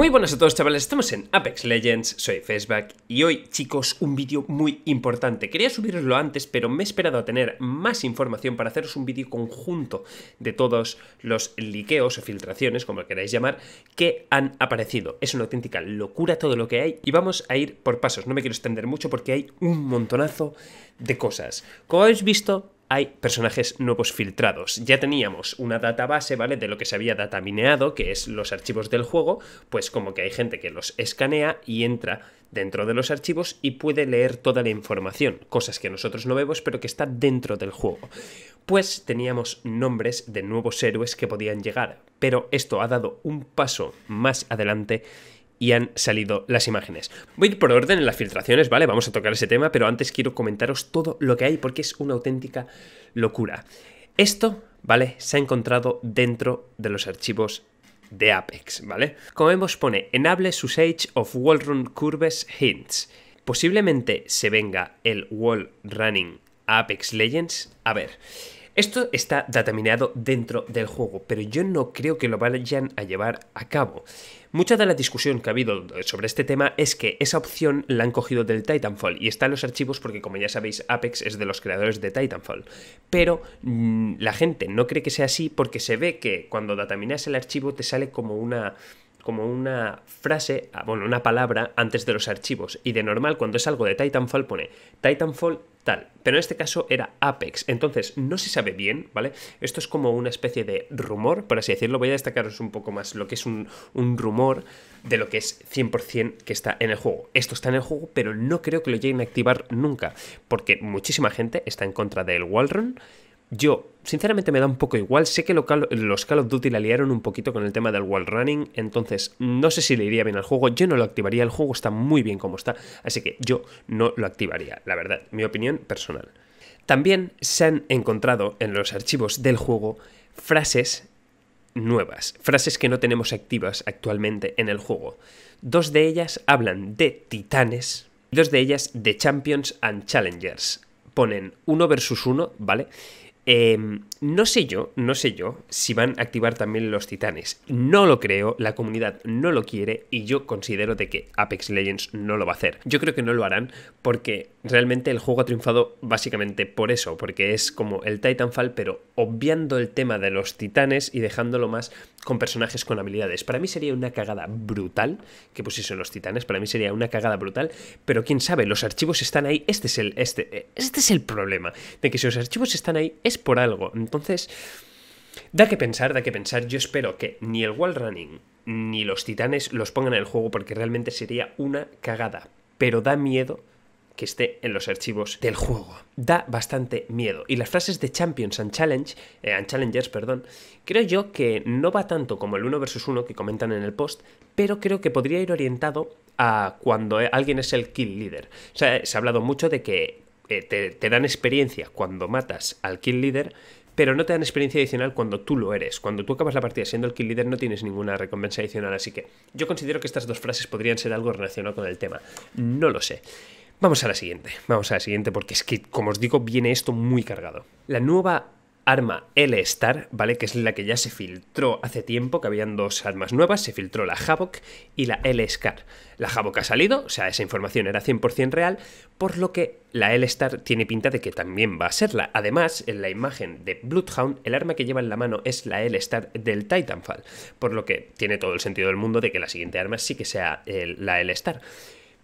Muy buenas a todos chavales, estamos en Apex Legends, soy Facebook y hoy chicos un vídeo muy importante. Quería subirlo antes pero me he esperado a tener más información para haceros un vídeo conjunto de todos los liqueos o filtraciones, como queráis llamar, que han aparecido. Es una auténtica locura todo lo que hay y vamos a ir por pasos, no me quiero extender mucho porque hay un montonazo de cosas. Como habéis visto, hay personajes nuevos filtrados. Ya teníamos una database, De lo que se había datamineado, que es los archivos del juego, pues como que hay gente que los escanea y entra dentro de los archivos y puede leer toda la información, cosas que nosotros no vemos pero que está dentro del juego. Pues teníamos nombres de nuevos héroes que podían llegar, pero esto ha dado un paso más adelante y han salido las imágenes. Voy a ir por orden en las filtraciones, ¿vale? Vamos a tocar ese tema, pero antes quiero comentaros todo lo que hay porque es una auténtica locura. Esto, ¿vale? Se ha encontrado dentro de los archivos de Apex, ¿vale? Como vemos pone Enable Usage of Wall Run Curves Hints. Posiblemente se venga el Wall Running Apex Legends. A ver, esto está dataminado dentro del juego, pero yo no creo que lo vayan a llevar a cabo. Mucha de la discusión que ha habido sobre este tema es que esa opción la han cogido del Titanfall y está en los archivos porque como ya sabéis Apex es de los creadores de Titanfall. Pero mm, la gente no cree que sea así porque se ve que cuando dataminas el archivo te sale como una como una frase, ah, bueno, una palabra antes de los archivos. Y de normal, cuando es algo de Titanfall, pone Titanfall tal. Pero en este caso era Apex. Entonces, no se sabe bien, ¿vale? Esto es como una especie de rumor, por así decirlo. Voy a destacaros un poco más lo que es un, rumor de lo que es 100% que está en el juego. Esto está en el juego, pero no creo que lo lleguen a activar nunca. Porque muchísima gente está en contra del Walrun. Yo sinceramente me da un poco igual. Sé que los Call of Duty la liaron un poquito con el tema del wall running, entonces no sé si le iría bien al juego. Yo no lo activaría, el juego está muy bien como está, así que yo no lo activaría, la verdad, mi opinión personal. También se han encontrado en los archivos del juego frases nuevas, frases que no tenemos activas actualmente en el juego. Dos de ellas hablan de titanes, dos de ellas de champions and challengers. Ponen uno versus uno, ¿vale? eh, no sé yo, no sé yo si van a activar también los titanes. No lo creo, la comunidad no lo quiere y yo considero de que Apex Legends no lo va a hacer. Yo creo que no lo harán porque realmente el juego ha triunfado básicamente por eso, porque es como el Titanfall pero obviando el tema de los titanes y dejándolo más con personajes con habilidades. Para mí sería una cagada brutal que pusiesen los titanes, para mí sería una cagada brutal, pero quién sabe, los archivos están ahí, este es el este, eh, este es el problema de que si los archivos están ahí es por algo. Entonces, da que pensar, da que pensar. Yo espero que ni el wall running ni los titanes los pongan en el juego porque realmente sería una cagada. Pero da miedo que esté en los archivos del juego. Da bastante miedo. Y las frases de Champions and, Challenge, eh, and Challengers, perdón, creo yo que no va tanto como el 1 versus 1 que comentan en el post, pero creo que podría ir orientado a cuando eh, alguien es el kill leader. O sea, se ha hablado mucho de que eh, te, dan experiencia cuando matas al kill leader, pero no te dan experiencia adicional cuando tú lo eres. Cuando tú acabas la partida siendo el kill leader no tienes ninguna recompensa adicional, así que yo considero que estas dos frases podrían ser algo relacionado con el tema. No lo sé. Vamos a la siguiente, vamos a la siguiente porque es que, como os digo, viene esto muy cargado. La nueva arma L-Star, ¿vale? Que es la que ya se filtró hace tiempo, que habían dos armas nuevas, se filtró la Havoc y la L-Scar. La Havoc ha salido, o sea, esa información era 100% real, por lo que la L-Star tiene pinta de que también va a serla. Además, en la imagen de Bloodhound, el arma que lleva en la mano es la L-Star del Titanfall, por lo que tiene todo el sentido del mundo de que la siguiente arma sí que sea la L-Star.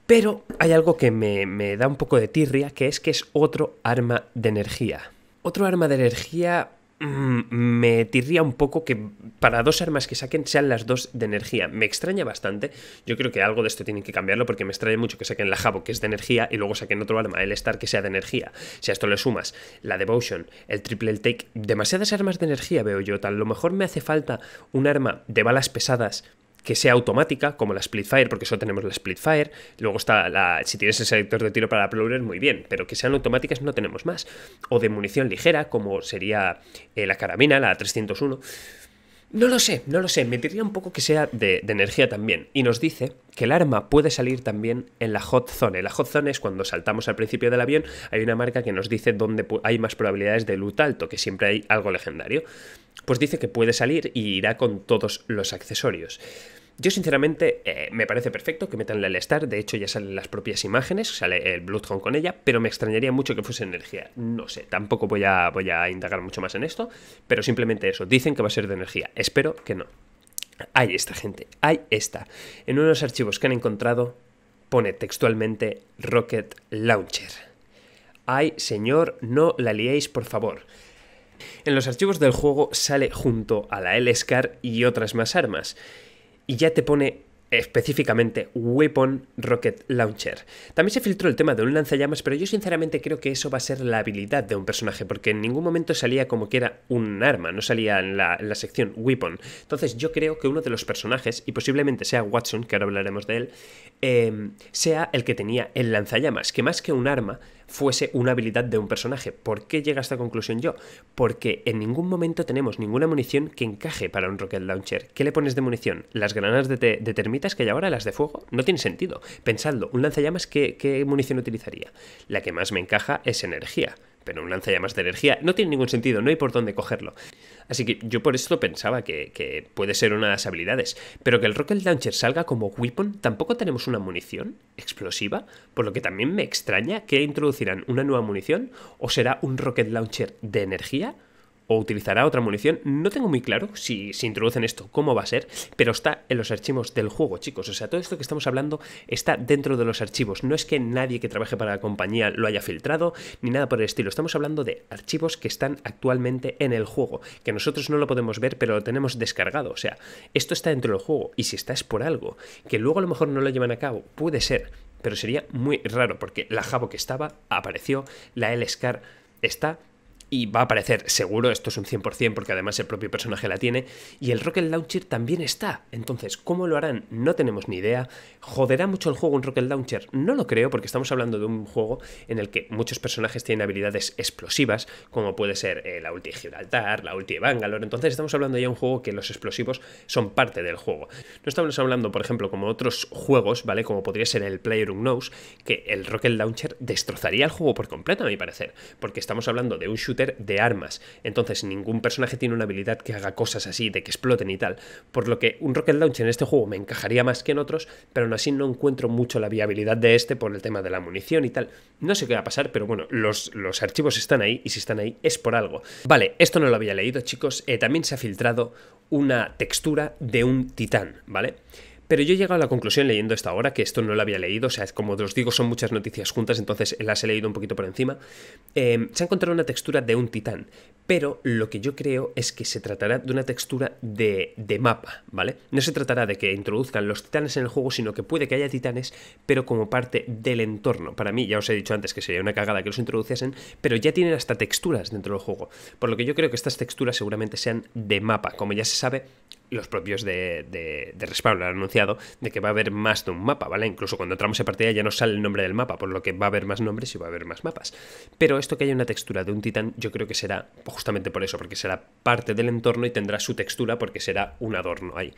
Pero hay algo que me, me da un poco de tirria, que es que es otro arma de energía. Otro arma de energía mm, me tirría un poco que para dos armas que saquen sean las dos de energía. Me extraña bastante. Yo creo que algo de esto tienen que cambiarlo porque me extraña mucho que saquen la jabo que es de energía, y luego saquen otro arma, el Star, que sea de energía. Si a esto le sumas la Devotion, el Triple el Take, demasiadas armas de energía veo yo. Tal, lo mejor me hace falta un arma de balas pesadas que sea automática, como la Splitfire, porque solo tenemos la Splitfire. Luego está la. Si tienes el selector de tiro para la Plowler, muy bien, pero que sean automáticas no tenemos más. O de munición ligera, como sería eh, la carabina, la 301. No lo sé, no lo sé. Me diría un poco que sea de, energía también. Y nos dice que el arma puede salir también en la hot zone. La hot zone es cuando saltamos al principio del avión. Hay una marca que nos dice dónde hay más probabilidades de loot alto, que siempre hay algo legendario. Pues dice que puede salir y irá con todos los accesorios. Yo, sinceramente, eh, me parece perfecto que metan la L-Star. De hecho, ya salen las propias imágenes, sale el Bloodhound con ella, pero me extrañaría mucho que fuese energía. No sé, tampoco voy a, voy a indagar mucho más en esto, pero simplemente eso. Dicen que va a ser de energía. Espero que no. Ahí esta gente. hay está. En unos archivos que han encontrado pone textualmente Rocket Launcher. Ay, señor, no la liéis, por favor. En los archivos del juego sale junto a la L-Scar y otras más armas y ya te pone específicamente Weapon Rocket Launcher. También se filtró el tema de un lanzallamas, pero yo sinceramente creo que eso va a ser la habilidad de un personaje, porque en ningún momento salía como que era un arma, no salía en la, sección Weapon. Entonces yo creo que uno de los personajes, y posiblemente sea Watson, que ahora hablaremos de él, eh, sea el que tenía el lanzallamas, que más que un arma, fuese una habilidad de un personaje. ¿Por qué llega a esta conclusión yo? Porque en ningún momento tenemos ninguna munición que encaje para un rocket launcher. ¿Qué le pones de munición? ¿Las granadas de, termitas que hay ahora, las de fuego? No tiene sentido. Pensadlo, un lanzallamas, ¿qué munición utilizaría? La que más me encaja es energía pero un lanzallamas de energía no tiene ningún sentido, no hay por dónde cogerlo. Así que yo por esto pensaba que, que puede ser una de las habilidades, pero que el Rocket Launcher salga como weapon, tampoco tenemos una munición explosiva, por lo que también me extraña que introducirán una nueva munición o será un Rocket Launcher de energía o utilizará otra munición. No tengo muy claro si, si introducen esto, cómo va a ser, pero está en los archivos del juego, chicos. O sea, todo esto que estamos hablando está dentro de los archivos. No es que nadie que trabaje para la compañía lo haya filtrado, ni nada por el estilo. Estamos hablando de archivos que están actualmente en el juego, que nosotros no lo podemos ver, pero lo tenemos descargado. O sea, esto está dentro del juego, y si está es por algo, que luego a lo mejor no lo llevan a cabo, puede ser, pero sería muy raro, porque la Jabo que estaba apareció, la L-Scar está y va a aparecer seguro, esto es un 100% porque además el propio personaje la tiene, y el Rocket Launcher también está. Entonces, ¿cómo lo harán? No tenemos ni idea. ¿Joderá mucho el juego un Rocket Launcher? No lo creo porque estamos hablando de un juego en el que muchos personajes tienen habilidades explosivas, como puede ser eh, la ulti de Gibraltar, la ulti Bangalore, entonces estamos hablando ya de un juego que los explosivos son parte del juego. No estamos hablando, por ejemplo, como otros juegos, ¿vale? Como podría ser el Player Unknowns, que el Rocket Launcher destrozaría el juego por completo, a mi parecer, porque estamos hablando de un shooter de armas. Entonces ningún personaje tiene una habilidad que haga cosas así, de que exploten y tal. Por lo que un rocket launch en este juego me encajaría más que en otros, pero aún así no encuentro mucho la viabilidad de este por el tema de la munición y tal. No sé qué va a pasar, pero bueno, los, los archivos están ahí y si están ahí es por algo. Vale, esto no lo había leído chicos. Eh, también se ha filtrado una textura de un titán, ¿vale? Pero yo he llegado a la conclusión leyendo esta hora, que esto no lo había leído, o sea, como os digo, son muchas noticias juntas, entonces las he leído un poquito por encima. Em, se ha encontrado una textura de un titán, pero lo que yo creo es que se tratará de una textura de, de mapa, ¿vale? No se tratará de que introduzcan los titanes en el juego, sino que puede que haya titanes, pero como parte del entorno. Para mí, ya os he dicho antes que sería una cagada que los introduciesen, pero ya tienen hasta texturas dentro del juego. Por lo que yo creo que estas texturas seguramente sean de mapa. Como ya se sabe, los propios de, de, de Respawn han anunciado de que va a haber más de un mapa, ¿vale? Incluso cuando entramos en partida ya no sale el nombre del mapa, por lo que va a haber más nombres y va a haber más mapas. Pero esto que haya una textura de un titán, yo creo que será justamente por eso, porque será parte del entorno y tendrá su textura porque será un adorno ahí.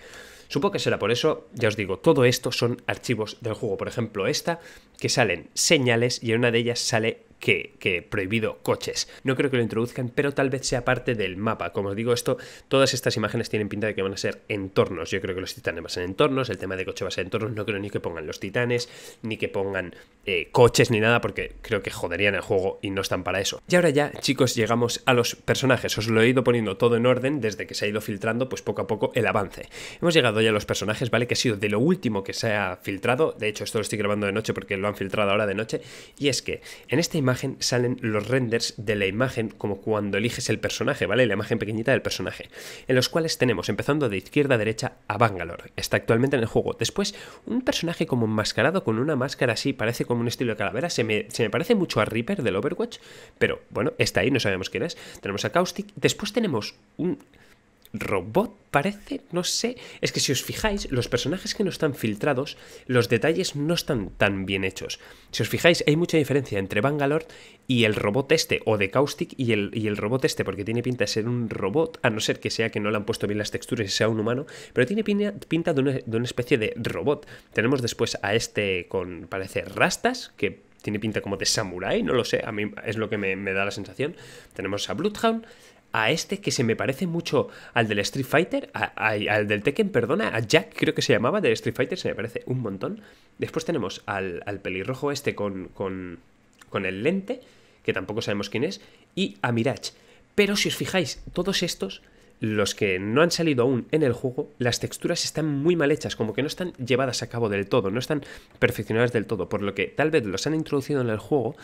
Supongo que será por eso, ya os digo, todo esto son archivos del juego. Por ejemplo, esta, que salen señales y en una de ellas sale que, prohibido coches. No creo que lo introduzcan, pero tal vez sea parte del mapa. Como os digo, esto, todas estas imágenes tienen pinta de que van a ser entornos. Yo creo que los titanes van a ser entornos, el tema de coche va a ser entornos. No creo ni que pongan los titanes, ni que pongan eh, coches, ni nada, porque creo que joderían el juego y no están para eso. Y ahora ya, chicos, llegamos a los personajes. Os lo he ido poniendo todo en orden desde que se ha ido filtrando, pues poco a poco, el avance. Hemos llegado ya a los personajes, ¿vale? Que ha sido de lo último que se ha filtrado. De hecho, esto lo estoy grabando de noche porque lo han filtrado ahora de noche. Y es que en esta imagen salen los renders de la imagen como cuando eliges el personaje, ¿vale? La imagen pequeñita del personaje, en los cuales tenemos, empezando de izquierda a derecha, a Bangalore, está actualmente en el juego. Después, un personaje como enmascarado con una máscara así, parece como un estilo de calavera, se me, se me parece mucho a Reaper del Overwatch, pero bueno, está ahí, no sabemos quién es. Tenemos a Caustic, después tenemos un robot parece, no sé, es que si os fijáis, los personajes que no están filtrados, los detalles no están tan bien hechos. Si os fijáis, hay mucha diferencia entre Bangalore y el robot este, o de Caustic y el, robot este, porque tiene pinta de ser un robot, a no ser que sea que no le han puesto bien las texturas y sea un humano, pero tiene pinta, de, una, especie de robot. Tenemos después a este con, parece, rastas, que tiene pinta como de samurai no lo sé, a mí es lo que me, me da la sensación. Tenemos a Bloodhound, a este que se me parece mucho al del Street Fighter, al del Tekken, perdona, a Jack creo que se llamaba, del Street Fighter, se me parece un montón. Después tenemos al, al pelirrojo este con, con, con, el lente, que tampoco sabemos quién es, y a Mirage. Pero si os fijáis, todos estos, los que no han salido aún en el juego, las texturas están muy mal hechas, como que no están llevadas a cabo del todo, no están perfeccionadas del todo, por lo que tal vez los han introducido en el juego,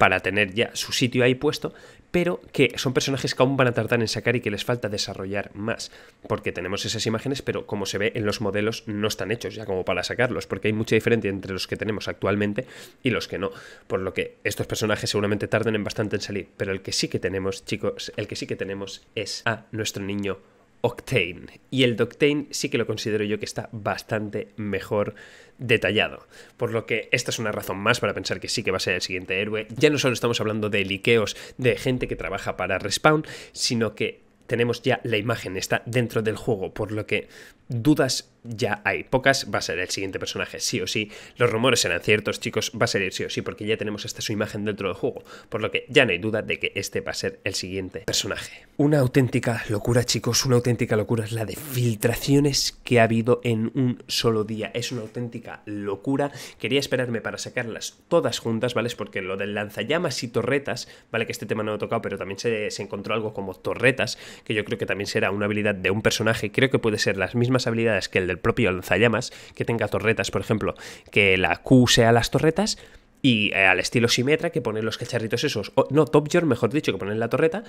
para tener ya su sitio ahí puesto, pero que son personajes que aún van a tardar en sacar y que les falta desarrollar más, porque tenemos esas imágenes, pero como se ve en los modelos no están hechos ya como para sacarlos, porque hay mucha diferencia entre los que tenemos actualmente y los que no, por lo que estos personajes seguramente tarden en bastante en salir, pero el que sí que tenemos, chicos, el que sí que tenemos es a nuestro niño Octane. Y el de Octane sí que lo considero yo que está bastante mejor detallado. Por lo que esta es una razón más para pensar que sí que va a ser el siguiente héroe. Ya no solo estamos hablando de liqueos de gente que trabaja para Respawn, sino que tenemos ya la imagen, está dentro del juego, por lo que dudas ya hay pocas, va a ser el siguiente personaje, sí o sí. Los rumores eran ciertos, chicos, va a ser sí o sí, porque ya tenemos esta su imagen dentro del juego, por lo que ya no hay duda de que este va a ser el siguiente personaje. Una auténtica locura, chicos, una auténtica locura es la de filtraciones que ha habido en un solo día. Es una auténtica locura. Quería esperarme para sacarlas todas juntas, ¿vale? Es porque lo del lanzallamas y torretas, ¿vale? Que este tema no lo he tocado, pero también se encontró algo como torretas, que yo creo que también será una habilidad de un personaje. Creo que puede ser las mismas habilidades que el del propio lanzallamas, que tenga torretas, por ejemplo, que la Q sea las torretas, y eh, al estilo Simetra, que ponen los cacharritos esos, o, no, Top Gear, mejor dicho, que ponen la torreta,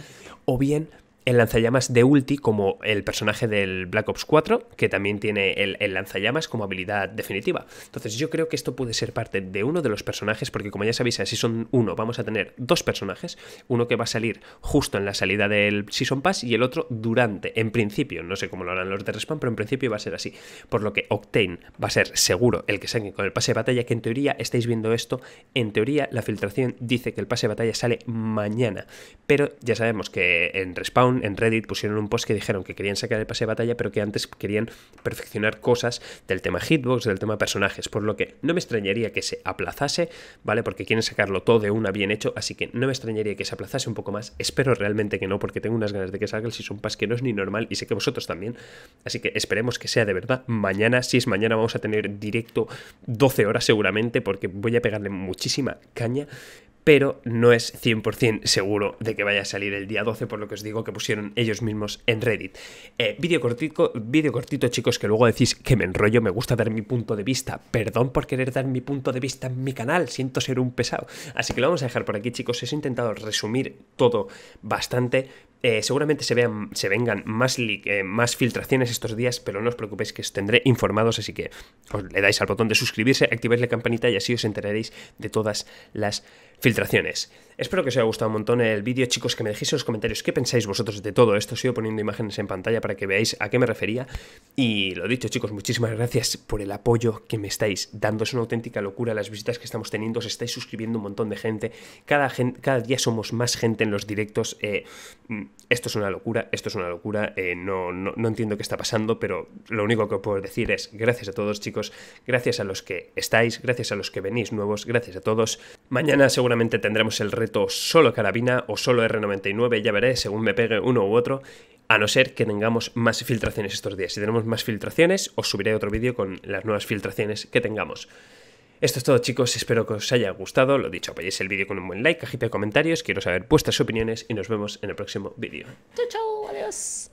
o bien el lanzallamas de ulti como el personaje del Black Ops 4, que también tiene el, lanzallamas como habilidad definitiva. Entonces yo creo que esto puede ser parte de uno de los personajes, porque como ya sabéis, si son uno vamos a tener dos personajes, uno que va a salir justo en la salida del Season Pass y el otro durante, en principio, no sé cómo lo harán los de Respawn, pero en principio va a ser así. Por lo que Octane va a ser seguro el que salga con el pase de batalla, que en teoría estáis viendo esto, en teoría la filtración dice que el pase de batalla sale mañana, pero ya sabemos que en Respawn en Reddit pusieron un post que dijeron que querían sacar el pase de batalla, pero que antes querían perfeccionar cosas del tema hitbox, del tema personajes, por lo que no me extrañaría que se aplazase, ¿vale? Porque quieren sacarlo todo de una bien hecho, así que no me extrañaría que se aplazase un poco más. Espero realmente que no, porque tengo unas ganas de que salga el Season pas, que no es ni normal y sé que vosotros también. Así que esperemos que sea de verdad mañana. Si es mañana, vamos a tener directo 12 horas seguramente, porque voy a pegarle muchísima caña pero no es 100% seguro de que vaya a salir el día 12, por lo que os digo que pusieron ellos mismos en Reddit. Eh, vídeo video cortito, video cortito, chicos, que luego decís que me enrollo, me gusta dar mi punto de vista. Perdón por querer dar mi punto de vista en mi canal, siento ser un pesado. Así que lo vamos a dejar por aquí, chicos. he intentado resumir todo bastante, eh, seguramente se, vean, se vengan eh, más, filtraciones estos días, pero no os preocupéis que os tendré informados, así que os le dais al botón de suscribirse, activáis la campanita y así os enteraréis de todas las filtraciones. Espero que os haya gustado un montón el vídeo, chicos, que me dejéis en los comentarios qué pensáis vosotros de todo esto. Os sigo poniendo imágenes en pantalla para que veáis a qué me refería. Y lo dicho, chicos, muchísimas gracias por el apoyo que me estáis dando. Es una auténtica locura las visitas que estamos teniendo. Os estáis suscribiendo un montón de gente. Cada, cada día somos más gente en los directos. Eh, esto es una locura, esto es una locura, eh, no, no, no, entiendo qué está pasando, pero lo único que puedo decir es gracias a todos chicos, gracias a los que estáis, gracias a los que venís nuevos, gracias a todos. Mañana seguramente tendremos el reto solo carabina o solo R99, ya veré según me pegue uno u otro, a no ser que tengamos más filtraciones estos días. Si tenemos más filtraciones, os subiré otro vídeo con las nuevas filtraciones que tengamos. Esto es todo chicos, espero que os haya gustado. Lo dicho, apoyéis el vídeo con un buen like, cajita de comentarios, quiero saber vuestras opiniones y nos vemos en el próximo vídeo. Chao, chao, adiós.